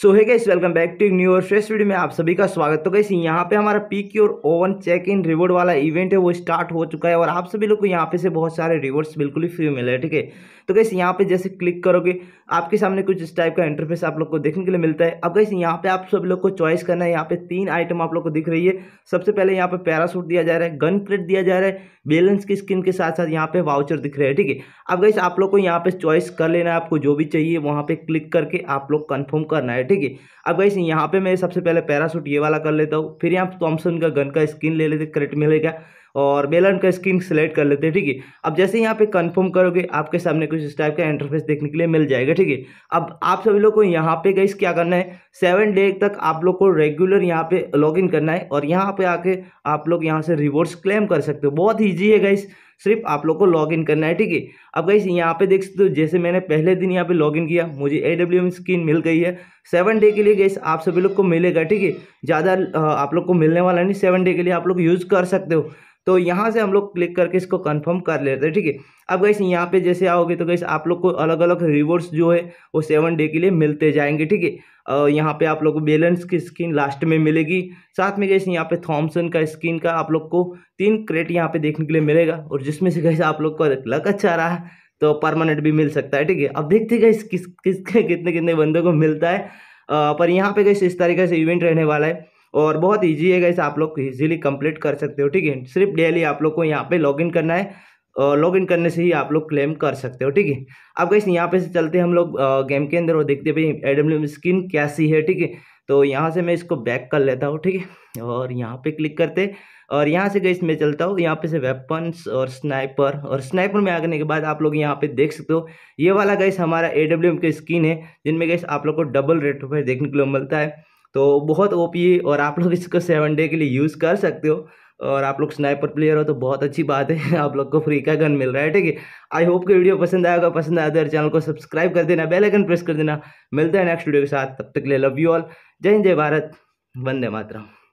so hi guys welcome back to new और fresh video में आप सभी का स्वागत तो कैसे यहाँ पे हमारा पी की और ओवन चेक इन रिवॉर्ड वाला इवेंट है वो स्टार्ट हो चुका है और आप सभी लोग को यहाँ पे से बहुत सारे रिवॉर्ड्स बिल्कुल ही फ्री मिले हैं ठीक है तो कैसे यहाँ पे जैसे क्लिक करोगे आपके सामने कुछ इस टाइप का इंटरफेस आप लोग को देखने के लिए मिलता है अब कैसे यहाँ पे आप सभी लोग को चॉइस करना है यहाँ पे तीन आइटम आप लोग को दिख रही है सबसे पहले यहाँ पे पैरासूट दिया जा रहा है गन प्लेट दिया जा रहा है बैलेंस की स्किन के साथ साथ यहाँ पे वाउचर दिख रहे हैं ठीक है अब कैसे आप लोग को यहाँ पे चॉइस कर लेना है आपको जो भी चाहिए वहाँ पे क्लिक करके आप लोग कन्फर्म करना है ठीक है अब गाइस यहाँ पे मैं सबसे पहले पैरासूट ये वाला कर लेता हूँ फिर यहाँ थॉम्सन का गन का स्किन ले लेते क्रेट मिलेगा और बेलन का स्किन सेलेक्ट कर लेते हैं ठीक है अब जैसे यहाँ पे कंफर्म करोगे आपके सामने कुछ इस टाइप का इंटरफेस देखने के लिए मिल जाएगा ठीक है अब आप सभी लोग को यहाँ पे गई क्या करना है सेवन डे तक आप लोग को रेगुलर यहाँ पे लॉगिन करना है और यहाँ पे आके आप लोग यहाँ से रिवॉर्ड्स क्लेम कर सकते हो बहुत ईजी है गई सिर्फ आप लोग को लॉग इन करना है ठीक है अब गई यहाँ पे देख सकते हो जैसे मैंने पहले दिन यहाँ पे लॉग इन किया मुझे ए डब्ल्यू एम स्क्रीन मिल गई है सेवन डे के लिए गई आप सभी लोग को मिलेगा ठीक है ज़्यादा आप लोग को मिलने वाला नहीं सेवन डे के लिए आप लोग यूज़ कर सकते हो तो यहाँ से हम लोग क्लिक करके इसको कंफर्म कर लेते हैं ठीक है अब गैस यहाँ पे जैसे आओगे तो गई आप लोग को अलग अलग रिवॉर्ड्स जो है वो सेवन डे के लिए मिलते जाएंगे ठीक है और यहाँ पे आप लोग को बेलेंस की स्किन लास्ट में मिलेगी साथ में कैसे यहाँ पे थॉमसन का स्किन का आप लोग को तीन क्रेट यहाँ पे देखने के लिए मिलेगा और जिसमें से कैसे आप लोग का लक अच्छा रहा है तो परमानेंट भी मिल सकता है ठीक है अब देखते गए किस किस कितने कितने बंदों को मिलता है आ, पर यहाँ पे कैसे इस तरीके से इवेंट रहने वाला है और बहुत ईजी है कैसे आप लोग इजीली कंप्लीट कर सकते हो ठीक है सिर्फ डेली आप लोग को यहाँ पे लॉगिन करना है लॉग इन करने से ही आप लोग क्लेम कर सकते हो ठीक है अब कैसे यहाँ पे से चलते हम लोग गेम के अंदर और देखते भाई एडब्ल्यू स्किन कैसी है ठीक है तो यहाँ से मैं इसको बैक कर लेता हूँ ठीक है और यहाँ पे क्लिक करते और यहाँ से गई मैं चलता हूँ यहाँ पे से वेपन्स और स्नाइपर और स्नाइपर में आने के बाद आप लोग यहाँ पे देख सकते हो ये वाला गैस हमारा ए डब्ल्यू के स्किन है जिनमें गैस आप लोग को डबल रेट पर देखने लिए मिलता है तो बहुत ओपी है और आप लोग इसको सेवन डे के लिए यूज़ कर सकते हो और आप लोग स्नाइपर प्लेयर हो तो बहुत अच्छी बात है आप लोग को फ्री का गन मिल रहा है ठीक है आई होप कि वीडियो पसंद आएगा पसंद आया तो चैनल को सब्सक्राइब कर देना बेल आइकन प्रेस कर देना मिलता है नेक्स्ट वीडियो के साथ तब तक ले लव यू ऑल जय हिंद जय भारत वंदे मातरम